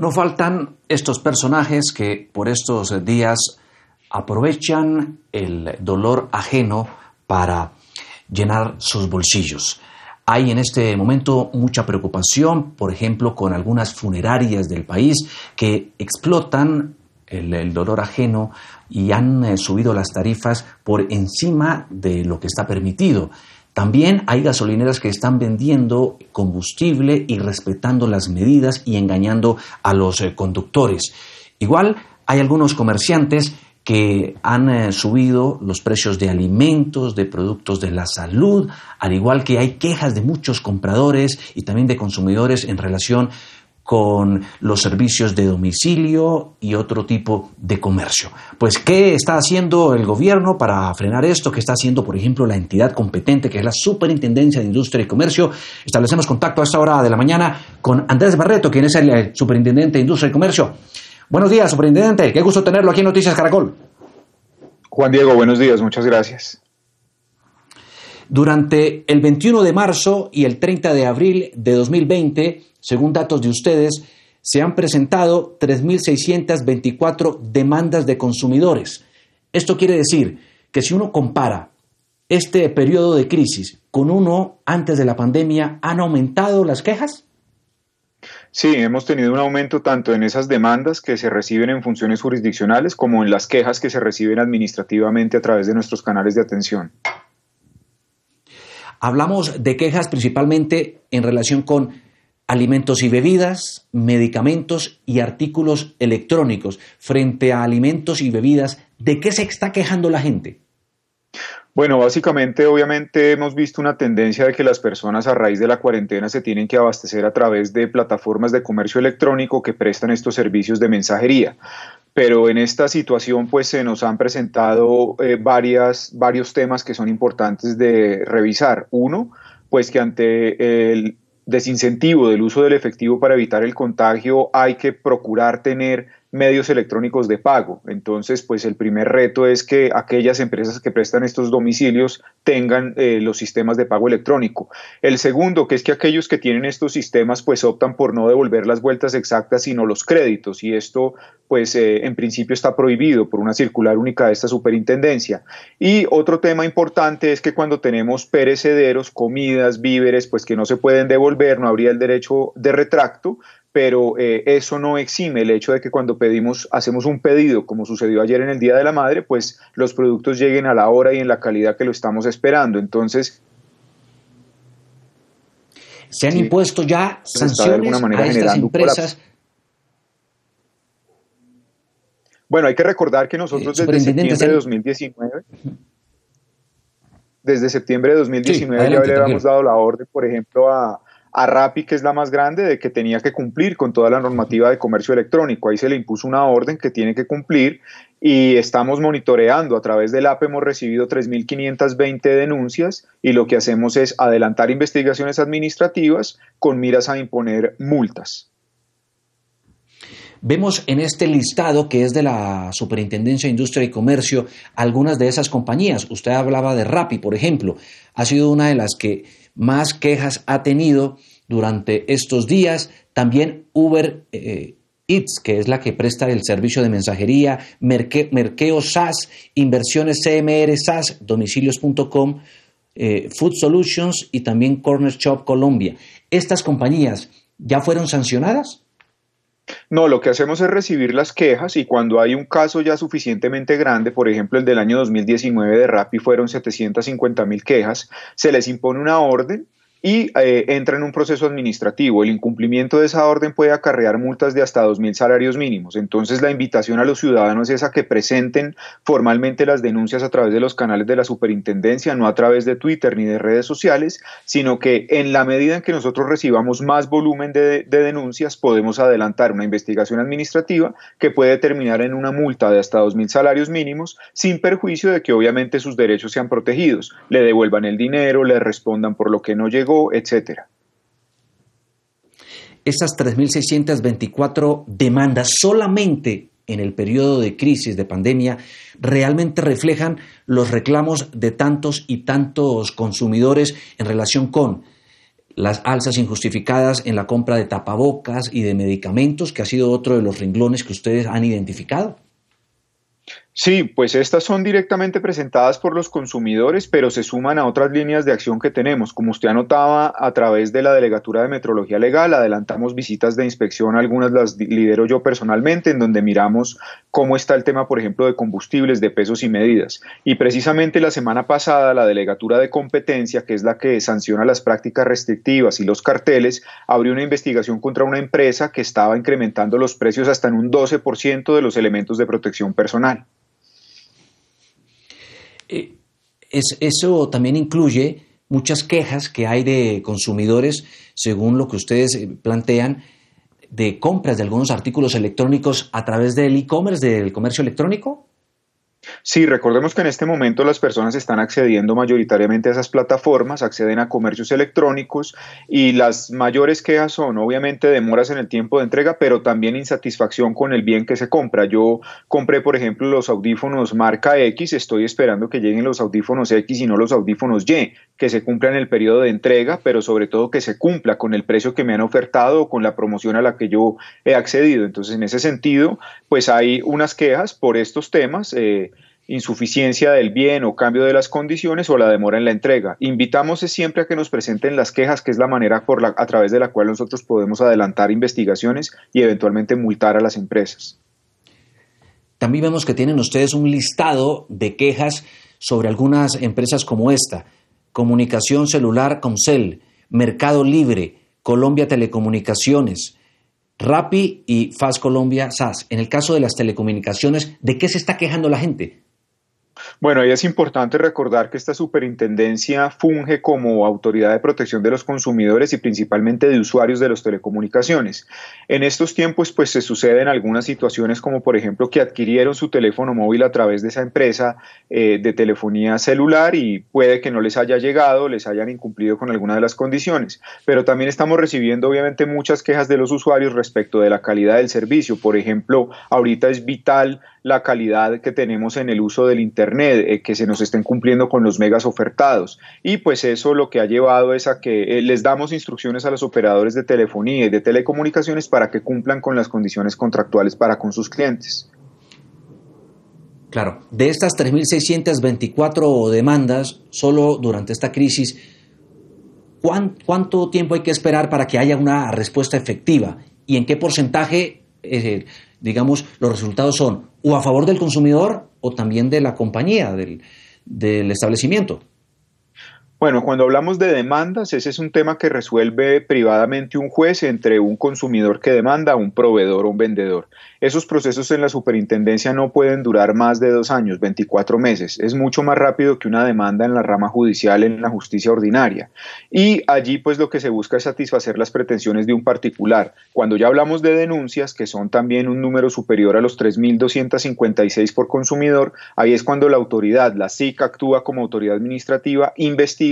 No faltan estos personajes que por estos días aprovechan el dolor ajeno para llenar sus bolsillos. Hay en este momento mucha preocupación, por ejemplo, con algunas funerarias del país que explotan el, dolor ajeno y han eh, subido las tarifas por encima de lo que está permitido. También hay gasolineras que están vendiendo combustible y respetando las medidas y engañando a los eh, conductores. Igual hay algunos comerciantes que han eh, subido los precios de alimentos, de productos de la salud, al igual que hay quejas de muchos compradores y también de consumidores en relación con los servicios de domicilio y otro tipo de comercio. Pues, ¿qué está haciendo el gobierno para frenar esto? ¿Qué está haciendo, por ejemplo, la entidad competente que es la Superintendencia de Industria y Comercio? Establecemos contacto a esta hora de la mañana con Andrés Barreto, quien es el Superintendente de Industria y Comercio. Buenos días, Superintendente. Qué gusto tenerlo aquí en Noticias Caracol. Juan Diego, buenos días. Muchas gracias. Durante el 21 de marzo y el 30 de abril de 2020, según datos de ustedes, se han presentado 3.624 demandas de consumidores. Esto quiere decir que si uno compara este periodo de crisis con uno antes de la pandemia, ¿han aumentado las quejas? Sí, hemos tenido un aumento tanto en esas demandas que se reciben en funciones jurisdiccionales como en las quejas que se reciben administrativamente a través de nuestros canales de atención. Hablamos de quejas principalmente en relación con alimentos y bebidas, medicamentos y artículos electrónicos. Frente a alimentos y bebidas, ¿de qué se está quejando la gente? Bueno, básicamente, obviamente hemos visto una tendencia de que las personas a raíz de la cuarentena se tienen que abastecer a través de plataformas de comercio electrónico que prestan estos servicios de mensajería. Pero en esta situación, pues se nos han presentado eh, varias, varios temas que son importantes de revisar. Uno, pues que ante el desincentivo del uso del efectivo para evitar el contagio, hay que procurar tener medios electrónicos de pago. Entonces, pues el primer reto es que aquellas empresas que prestan estos domicilios tengan eh, los sistemas de pago electrónico. El segundo, que es que aquellos que tienen estos sistemas, pues optan por no devolver las vueltas exactas, sino los créditos. Y esto, pues eh, en principio está prohibido por una circular única de esta superintendencia. Y otro tema importante es que cuando tenemos perecederos, comidas, víveres, pues que no se pueden devolver, no habría el derecho de retracto pero eh, eso no exime el hecho de que cuando pedimos, hacemos un pedido, como sucedió ayer en el Día de la Madre, pues los productos lleguen a la hora y en la calidad que lo estamos esperando. Entonces... Se han impuesto ya sanciones a estas empresas. Bueno, hay que recordar que nosotros eh, desde septiembre de 2019, desde septiembre de 2019 ya le habíamos dado la orden, por ejemplo, a, a Rappi, que es la más grande, de que tenía que cumplir con toda la normativa de comercio electrónico. Ahí se le impuso una orden que tiene que cumplir y estamos monitoreando. A través del app hemos recibido 3.520 denuncias y lo que hacemos es adelantar investigaciones administrativas con miras a imponer multas. Vemos en este listado que es de la Superintendencia de Industria y Comercio algunas de esas compañías. Usted hablaba de Rappi, por ejemplo. Ha sido una de las que más quejas ha tenido durante estos días. También Uber eh, Eats, que es la que presta el servicio de mensajería, Merkeo SaaS, Inversiones CMR SaaS, domicilios.com, eh, Food Solutions y también Corner Shop Colombia. Estas compañías ya fueron sancionadas no, lo que hacemos es recibir las quejas y cuando hay un caso ya suficientemente grande, por ejemplo el del año 2019 de Rappi fueron 750 mil quejas, se les impone una orden y eh, entra en un proceso administrativo. El incumplimiento de esa orden puede acarrear multas de hasta 2.000 salarios mínimos. Entonces la invitación a los ciudadanos es a que presenten formalmente las denuncias a través de los canales de la superintendencia, no a través de Twitter ni de redes sociales, sino que en la medida en que nosotros recibamos más volumen de, de denuncias, podemos adelantar una investigación administrativa que puede terminar en una multa de hasta 2.000 salarios mínimos, sin perjuicio de que obviamente sus derechos sean protegidos, le devuelvan el dinero, le respondan por lo que no llegó etcétera. Esas 3.624 demandas solamente en el periodo de crisis, de pandemia, realmente reflejan los reclamos de tantos y tantos consumidores en relación con las alzas injustificadas en la compra de tapabocas y de medicamentos, que ha sido otro de los renglones que ustedes han identificado. Sí, pues estas son directamente presentadas por los consumidores, pero se suman a otras líneas de acción que tenemos. Como usted anotaba, a través de la Delegatura de Metrología Legal adelantamos visitas de inspección, algunas las lidero yo personalmente, en donde miramos cómo está el tema, por ejemplo, de combustibles, de pesos y medidas. Y precisamente la semana pasada, la Delegatura de Competencia, que es la que sanciona las prácticas restrictivas y los carteles, abrió una investigación contra una empresa que estaba incrementando los precios hasta en un 12% de los elementos de protección personal. Eh, es, eso también incluye muchas quejas que hay de consumidores, según lo que ustedes eh, plantean, de compras de algunos artículos electrónicos a través del e-commerce, del comercio electrónico. Sí, recordemos que en este momento las personas están accediendo mayoritariamente a esas plataformas, acceden a comercios electrónicos y las mayores quejas son obviamente demoras en el tiempo de entrega, pero también insatisfacción con el bien que se compra. Yo compré, por ejemplo, los audífonos marca X, estoy esperando que lleguen los audífonos X y no los audífonos Y, que se cumplan el periodo de entrega, pero sobre todo que se cumpla con el precio que me han ofertado o con la promoción a la que yo he accedido. Entonces, en ese sentido, pues hay unas quejas por estos temas. Eh, insuficiencia del bien o cambio de las condiciones o la demora en la entrega. Invitamos siempre a que nos presenten las quejas, que es la manera por a través de la cual nosotros podemos adelantar investigaciones y eventualmente multar a las empresas. También vemos que tienen ustedes un listado de quejas sobre algunas empresas como esta, Comunicación Celular Comcel, Mercado Libre, Colombia Telecomunicaciones, Rappi y fast Colombia SAS. En el caso de las telecomunicaciones, ¿de qué se está quejando la gente? Bueno, ahí es importante recordar que esta superintendencia funge como autoridad de protección de los consumidores y principalmente de usuarios de las telecomunicaciones. En estos tiempos, pues se suceden algunas situaciones como, por ejemplo, que adquirieron su teléfono móvil a través de esa empresa eh, de telefonía celular y puede que no les haya llegado, les hayan incumplido con alguna de las condiciones. Pero también estamos recibiendo, obviamente, muchas quejas de los usuarios respecto de la calidad del servicio. Por ejemplo, ahorita es vital la calidad que tenemos en el uso del Internet, eh, que se nos estén cumpliendo con los megas ofertados. Y pues eso lo que ha llevado es a que eh, les damos instrucciones a los operadores de telefonía y de telecomunicaciones para que cumplan con las condiciones contractuales para con sus clientes. Claro, de estas 3.624 demandas, solo durante esta crisis, ¿cuánto tiempo hay que esperar para que haya una respuesta efectiva? ¿Y en qué porcentaje, eh, digamos, los resultados son o a favor del consumidor o también de la compañía, del, del establecimiento. Bueno, cuando hablamos de demandas, ese es un tema que resuelve privadamente un juez entre un consumidor que demanda, un proveedor o un vendedor. Esos procesos en la superintendencia no pueden durar más de dos años, 24 meses. Es mucho más rápido que una demanda en la rama judicial, en la justicia ordinaria. Y allí pues lo que se busca es satisfacer las pretensiones de un particular. Cuando ya hablamos de denuncias, que son también un número superior a los 3.256 por consumidor, ahí es cuando la autoridad, la SIC, actúa como autoridad administrativa, investiga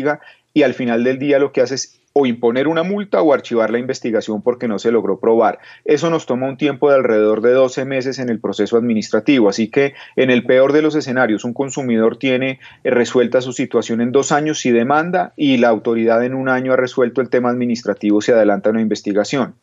y al final del día lo que hace es o imponer una multa o archivar la investigación porque no se logró probar. Eso nos toma un tiempo de alrededor de 12 meses en el proceso administrativo, así que en el peor de los escenarios, un consumidor tiene eh, resuelta su situación en dos años si demanda y la autoridad en un año ha resuelto el tema administrativo si adelanta una investigación.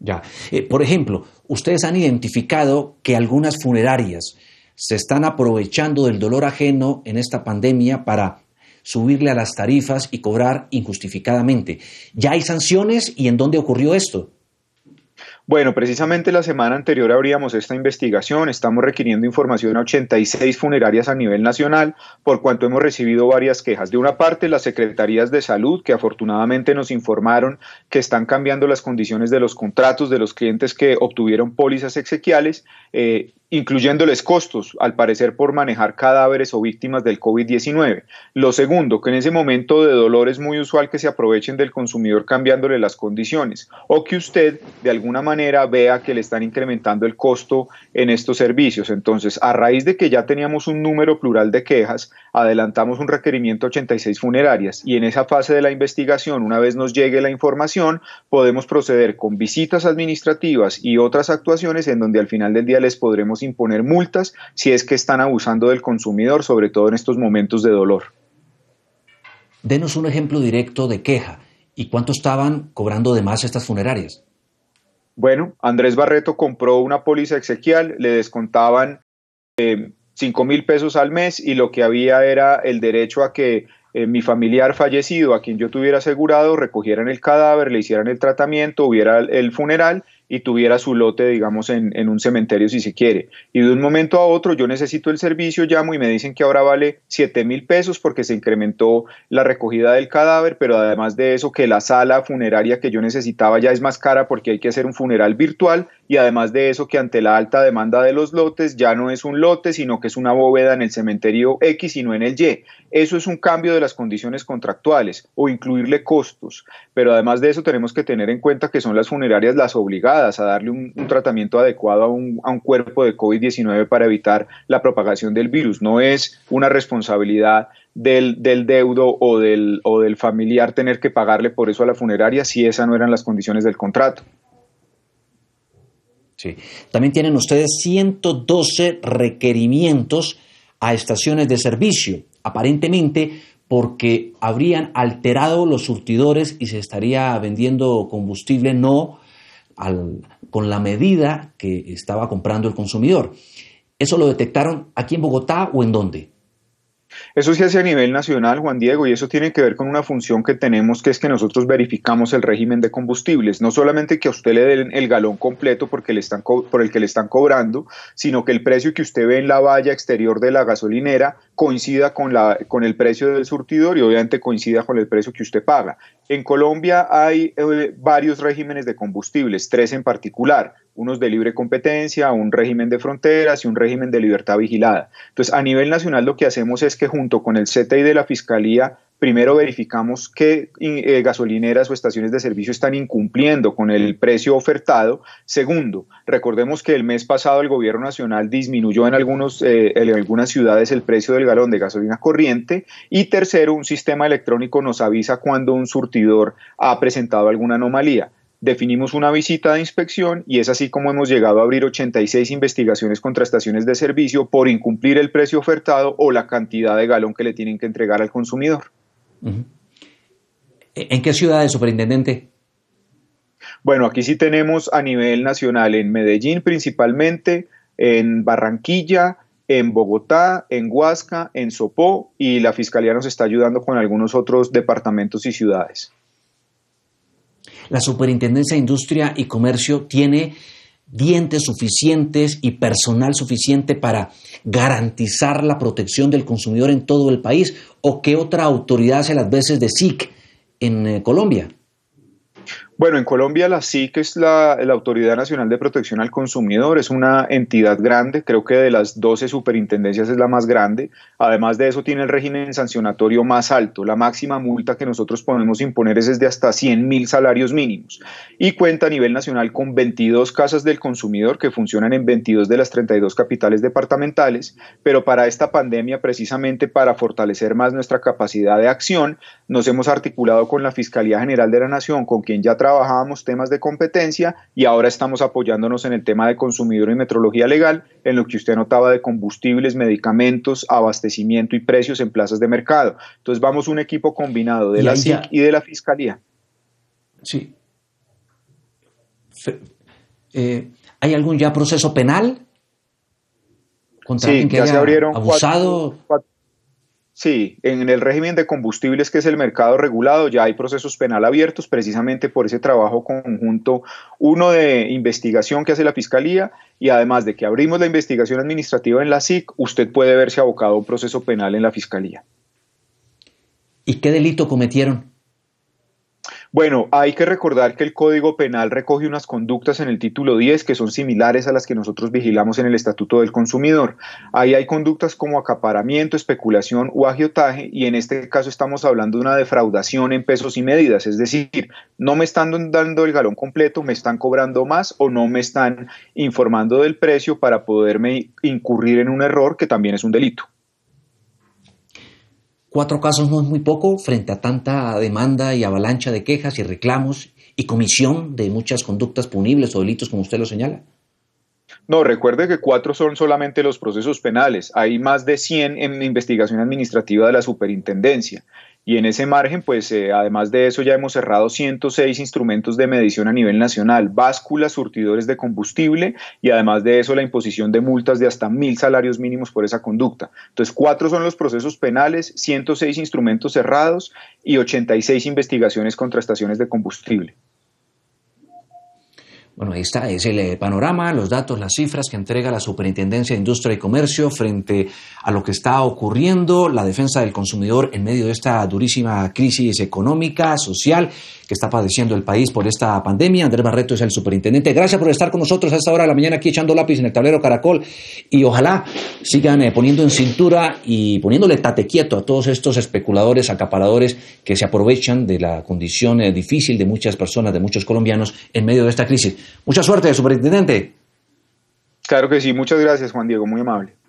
Ya, eh, por ejemplo, ustedes han identificado que algunas funerarias, se están aprovechando del dolor ajeno en esta pandemia para subirle a las tarifas y cobrar injustificadamente. ¿Ya hay sanciones y en dónde ocurrió esto? Bueno, precisamente la semana anterior abríamos esta investigación. Estamos requiriendo información a 86 funerarias a nivel nacional, por cuanto hemos recibido varias quejas. De una parte, las secretarías de salud, que afortunadamente nos informaron que están cambiando las condiciones de los contratos de los clientes que obtuvieron pólizas exequiales. Eh, incluyéndoles costos, al parecer por manejar cadáveres o víctimas del COVID-19. Lo segundo, que en ese momento de dolor es muy usual que se aprovechen del consumidor cambiándole las condiciones o que usted de alguna manera vea que le están incrementando el costo en estos servicios. Entonces, a raíz de que ya teníamos un número plural de quejas, adelantamos un requerimiento a 86 funerarias y en esa fase de la investigación, una vez nos llegue la información, podemos proceder con visitas administrativas y otras actuaciones en donde al final del día les podremos imponer multas si es que están abusando del consumidor, sobre todo en estos momentos de dolor. Denos un ejemplo directo de queja y cuánto estaban cobrando de más estas funerarias. Bueno, Andrés Barreto compró una póliza exequial, le descontaban eh, cinco 5 mil pesos al mes y lo que había era el derecho a que eh, mi familiar fallecido, a quien yo tuviera asegurado, recogieran el cadáver, le hicieran el tratamiento, hubiera el funeral y tuviera su lote, digamos, en, un cementerio si se quiere. Y de un momento a otro yo necesito el servicio, llamo y me dicen que ahora vale siete mil pesos porque se incrementó la recogida del cadáver, pero además de eso que la sala funeraria que yo necesitaba ya es más cara porque hay que hacer un funeral virtual y además de eso que ante la alta demanda de los lotes ya no es un lote, sino que es una bóveda en el cementerio X y no en el Y. Eso es un cambio de las condiciones contractuales o incluirle costos, pero además de eso tenemos que tener en cuenta que son las funerarias las obligadas a darle un, tratamiento adecuado a un, cuerpo de COVID-19 para evitar la propagación del virus. No es una responsabilidad del, deudo o del, o del familiar tener que pagarle por eso a la funeraria si esas no eran las condiciones del contrato. Sí. También tienen ustedes 112 requerimientos a estaciones de servicio, aparentemente porque habrían alterado los surtidores y se estaría vendiendo combustible no con la medida que estaba comprando el consumidor. ¿Eso lo detectaron aquí en Bogotá o en dónde? Eso se hace a nivel nacional, Juan Diego, y eso tiene que ver con una función que tenemos, que es que nosotros verificamos el régimen de combustibles. No solamente que a usted le den el galón completo porque le están por el que le están cobrando, sino que el precio que usted ve en la valla exterior de la gasolinera coincida con, la, con el precio del surtidor y obviamente coincida con el precio que usted paga. En Colombia hay eh, varios regímenes de combustibles, tres en particular unos de libre competencia, un régimen de fronteras y un régimen de libertad vigilada. Entonces, a nivel nacional lo que hacemos es que junto con el CTI de la Fiscalía, primero verificamos qué eh, gasolineras o estaciones de servicio están incumpliendo con el precio ofertado. Segundo, recordemos que el mes pasado el gobierno nacional disminuyó en, algunos, eh, en algunas ciudades el precio del galón de gasolina corriente. Y tercero, un sistema electrónico nos avisa cuando un surtidor ha presentado alguna anomalía definimos una visita de inspección y es así como hemos llegado a abrir 86 investigaciones contra estaciones de servicio por incumplir el precio ofertado o la cantidad de galón que le tienen que entregar al consumidor. ¿En qué ciudades, superintendente? Bueno, aquí sí tenemos a nivel nacional, en Medellín principalmente, en Barranquilla, en Bogotá, en Huasca, en Sopó y la Fiscalía nos está ayudando con algunos otros departamentos y ciudades. La Superintendencia de Industria y Comercio tiene dientes suficientes y personal suficiente para garantizar la protección del consumidor en todo el país? ¿O qué otra autoridad hace las veces de SIC en eh, Colombia? Bueno, en Colombia la SIC es la, Autoridad Nacional de Protección al Consumidor, es una entidad grande, creo que de las 12 superintendencias es la más grande. Además de eso tiene el régimen sancionatorio más alto. La máxima multa que nosotros podemos imponer es de hasta 100 mil salarios mínimos. Y cuenta a nivel nacional con 22 casas del consumidor que funcionan en 22 de las 32 capitales departamentales, pero para esta pandemia, precisamente para fortalecer más nuestra capacidad de acción, nos hemos articulado con la Fiscalía General de la Nación, con quien ya trabajábamos temas de competencia y ahora estamos apoyándonos en el tema de consumidor y metrología legal, en lo que usted notaba de combustibles, medicamentos, abastecimiento y precios en plazas de mercado. Entonces vamos un equipo combinado de la SIC y de la Fiscalía. Sí. Eh, ¿Hay algún ya proceso penal? sí, ya se abrieron abusado? Sí, en el régimen de combustibles, que es el mercado regulado, ya hay procesos penal abiertos precisamente por ese trabajo conjunto, uno de investigación que hace la Fiscalía y además de que abrimos la investigación administrativa en la SIC, usted puede verse abocado a un proceso penal en la Fiscalía. ¿Y qué delito cometieron? Bueno, hay que recordar que el Código Penal recoge unas conductas en el título 10 que son similares a las que nosotros vigilamos en el Estatuto del Consumidor. Ahí hay conductas como acaparamiento, especulación o agiotaje y en este caso estamos hablando de una defraudación en pesos y medidas, es decir, no me están dando el galón completo, me están cobrando más o no me están informando del precio para poderme incurrir en un error que también es un delito. Cuatro casos no es muy poco frente a tanta demanda y avalancha de quejas y reclamos y comisión de muchas conductas punibles o delitos, como usted lo señala. No, recuerde que cuatro son solamente los procesos penales. Hay más de 100 en investigación administrativa de la superintendencia. Y en ese margen, pues eh, además de eso, ya hemos cerrado 106 instrumentos de medición a nivel nacional, básculas, surtidores de combustible y además de eso la imposición de multas de hasta mil salarios mínimos por esa conducta. Entonces, cuatro son los procesos penales, 106 instrumentos cerrados y 86 investigaciones contra estaciones de combustible. Bueno, ahí está, es el eh, panorama, los datos, las cifras que entrega la Superintendencia de Industria y Comercio frente a lo que está ocurriendo, la defensa del consumidor en medio de esta durísima crisis económica, social que está padeciendo el país por esta pandemia. Andrés Barreto es el superintendente. Gracias por estar con nosotros a esta hora de la mañana aquí echando lápiz en el tablero Caracol y ojalá sigan eh, poniendo en cintura y poniéndole tate quieto a todos estos especuladores, acaparadores que se aprovechan de la condición eh, difícil de muchas personas, de muchos colombianos en medio de esta crisis. Mucha suerte, superintendente. Claro que sí, muchas gracias Juan Diego, muy amable.